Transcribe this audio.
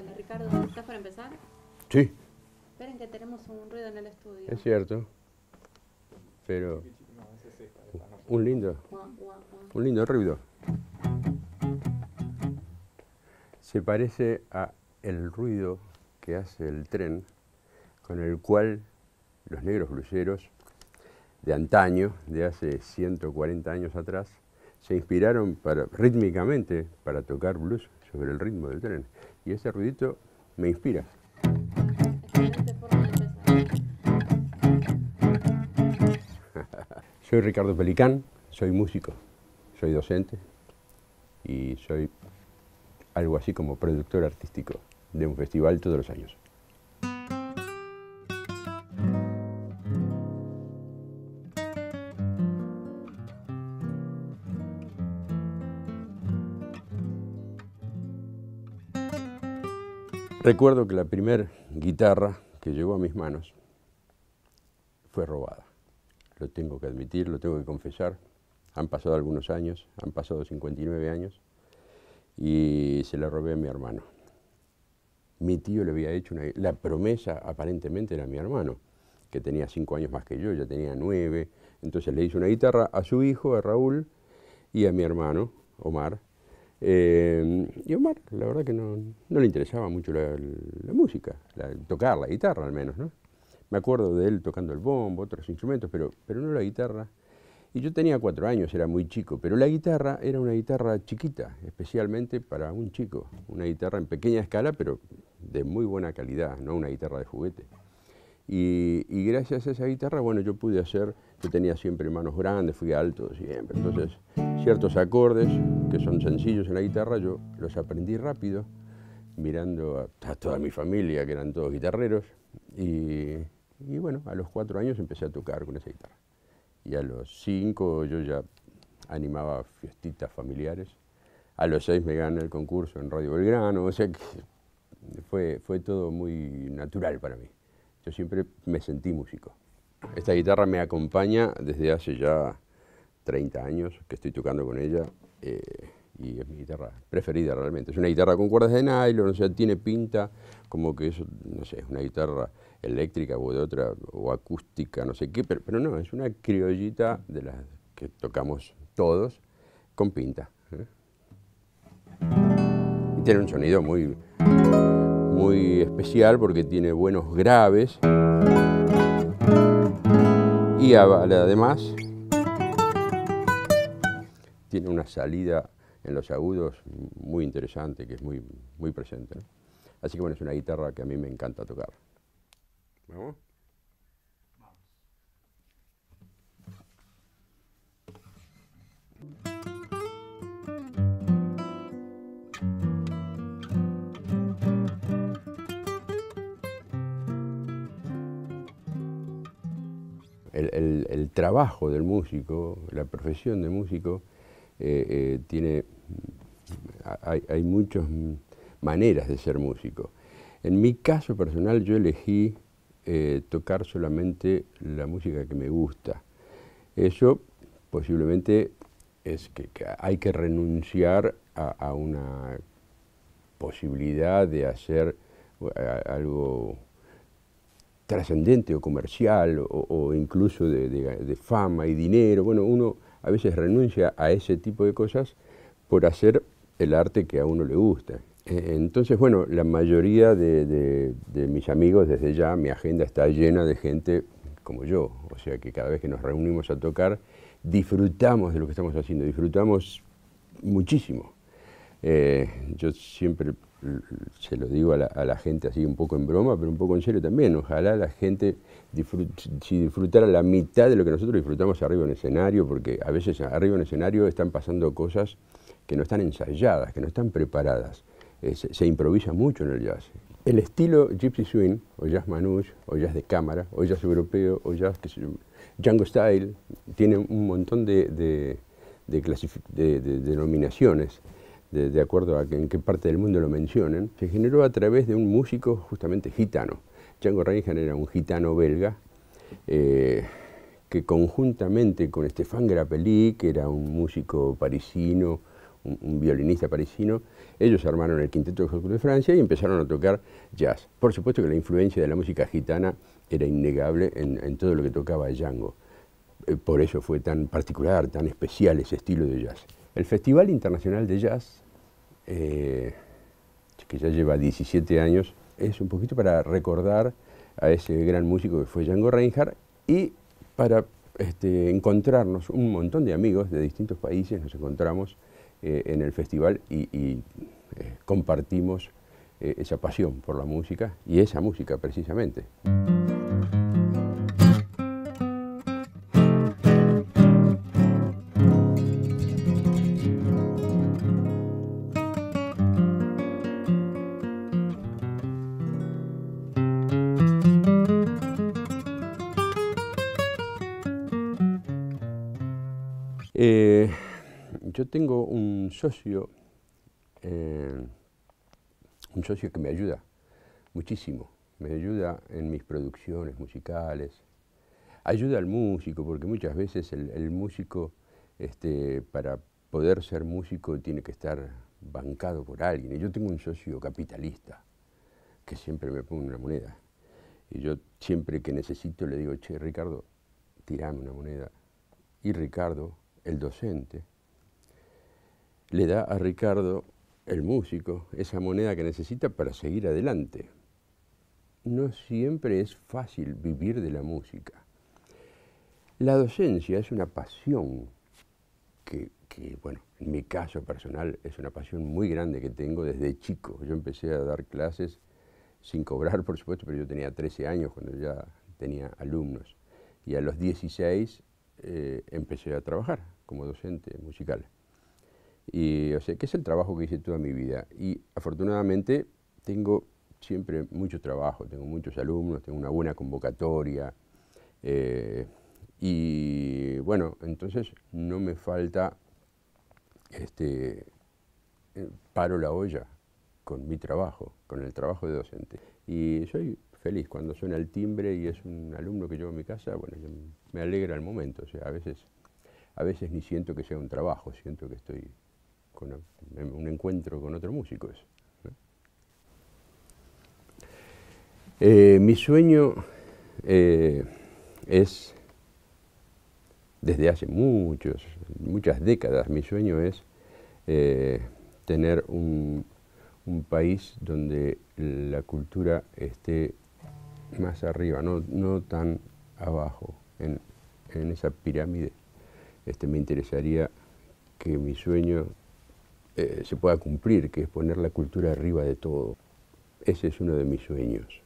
Hola Ricardo, ¿estás para empezar? Sí. Esperen que tenemos un ruido en el estudio. Es cierto. Pero... Un lindo. Un lindo ruido. Se parece a el ruido que hace el tren con el cual los negros bruceros de antaño, de hace 140 años atrás, se inspiraron para, rítmicamente para tocar blues sobre el ritmo del tren. Y ese ruidito me inspira. soy Ricardo Pelicán, soy músico, soy docente y soy algo así como productor artístico de un festival todos los años. Recuerdo que la primera guitarra que llegó a mis manos fue robada. Lo tengo que admitir, lo tengo que confesar. Han pasado algunos años, han pasado 59 años, y se la robé a mi hermano. Mi tío le había hecho una... La promesa aparentemente era mi hermano, que tenía cinco años más que yo, ya tenía nueve. Entonces le hizo una guitarra a su hijo, a Raúl, y a mi hermano, Omar, eh, y Omar, la verdad que no, no le interesaba mucho la, música, tocar la guitarra al menos, ¿no? Me acuerdo de él tocando el bombo, otros instrumentos, pero, pero no la guitarra. Y yo tenía cuatro años, era muy chico, pero la guitarra era una guitarra chiquita, especialmente para un chico. Una guitarra en pequeña escala, pero de muy buena calidad, no una guitarra de juguete. Y, y gracias a esa guitarra, bueno, yo pude hacer, yo tenía siempre manos grandes, fui alto siempre, entonces ciertos acordes que son sencillos en la guitarra, yo los aprendí rápido, mirando a, toda mi familia, que eran todos guitarreros, y, bueno, a los cuatro años empecé a tocar con esa guitarra. Y a los cinco yo ya animaba fiestitas familiares, a los seis me gané el concurso en Radio Belgrano, o sea que fue, fue todo muy natural para mí. Yo siempre me sentí músico. Esta guitarra me acompaña desde hace ya 30 años que estoy tocando con ella eh, y es mi guitarra preferida realmente. Es una guitarra con cuerdas de nylon, o sea, tiene pinta como que es, una guitarra eléctrica o de otra, o acústica, no sé qué, pero, no, es una criollita de las que tocamos todos con pinta. ¿eh? Y tiene un sonido muy, muy especial porque tiene buenos graves y además tiene una salida en los agudos muy interesante, que es muy, muy presente. Así que bueno, es una guitarra que a mí me encanta tocar. ¿Vamos? El, el, trabajo del músico, la profesión de músico, eh, eh, tiene, hay, hay, muchas maneras de ser músico. En mi caso personal yo elegí eh, tocar solamente la música que me gusta. Eso posiblemente es que, hay que renunciar a, una posibilidad de hacer algo trascendente o comercial o, incluso de, de, fama y dinero. Bueno, uno a veces renuncia a ese tipo de cosas por hacer el arte que a uno le gusta. E, entonces, bueno, la mayoría de, mis amigos desde ya, mi agenda está llena de gente como yo, o sea que cada vez que nos reunimos a tocar, disfrutamos de lo que estamos haciendo, disfrutamos muchísimo. Eh, yo siempre se lo digo a la, gente así un poco en broma, pero un poco en serio también, ojalá la gente si disfrutara la mitad de lo que nosotros disfrutamos arriba en el escenario, porque a veces arriba en el escenario están pasando cosas que no están ensayadas, que no están preparadas. Eh, se, improvisa mucho en el jazz. El estilo Gypsy Swing, o jazz manouche, o jazz de cámara, o jazz europeo, o jazz que Django Style, tiene un montón de denominaciones de, acuerdo a en qué parte del mundo lo mencionan, se generó a través de un músico justamente gitano. Django Reinhardt era un gitano belga eh, que conjuntamente con Estefan Grappelli, que era un músico parisino, un, violinista parisino, ellos armaron el Quinteto de Francia y empezaron a tocar jazz. Por supuesto que la influencia de la música gitana era innegable en, todo lo que tocaba Django. Eh, por eso fue tan particular, tan especial ese estilo de jazz. El Festival Internacional de Jazz, eh, que ya lleva 17 años, es un poquito para recordar a ese gran músico que fue Django Reinhardt y para este, encontrarnos un montón de amigos de distintos países, nos encontramos eh, en el festival y, eh, compartimos esa pasión por la música y esa música precisamente. yo tengo un socio, eh, un socio que me ayuda muchísimo, me ayuda en mis producciones musicales, ayuda al músico, porque muchas veces el, músico, este, para poder ser músico, tiene que estar bancado por alguien. Y yo tengo un socio capitalista, que siempre me pone una moneda. Y yo siempre que necesito le digo, che, Ricardo, tirame una moneda. Y Ricardo, el docente, le da a Ricardo, el músico, esa moneda que necesita para seguir adelante. No siempre es fácil vivir de la música. La docencia es una pasión que, bueno, en mi caso personal es una pasión muy grande que tengo desde chico. Yo empecé a dar clases sin cobrar, por supuesto, pero yo tenía 13 años cuando ya tenía alumnos. Y a los 16 eh, empecé a trabajar como docente musical. Y, o sea, que es el trabajo que hice toda mi vida. Y afortunadamente tengo siempre mucho trabajo, tengo muchos alumnos, tengo una buena convocatoria. Eh, y bueno, entonces no me falta, este, eh, paro la olla con mi trabajo, con el trabajo de docente. Y soy feliz cuando suena el timbre y es un alumno que llevo a mi casa, bueno, me alegra el momento, o sea, a veces, a veces ni siento que sea un trabajo, siento que estoy con un encuentro con otro músico eh, mi sueño eh, es, desde hace muchos, muchas décadas, mi sueño es eh, tener un, país donde la cultura esté más arriba, no, tan abajo, en, esa pirámide. Este, me interesaría que mi sueño eh, se pueda cumplir, que es poner la cultura arriba de todo. Ese es uno de mis sueños.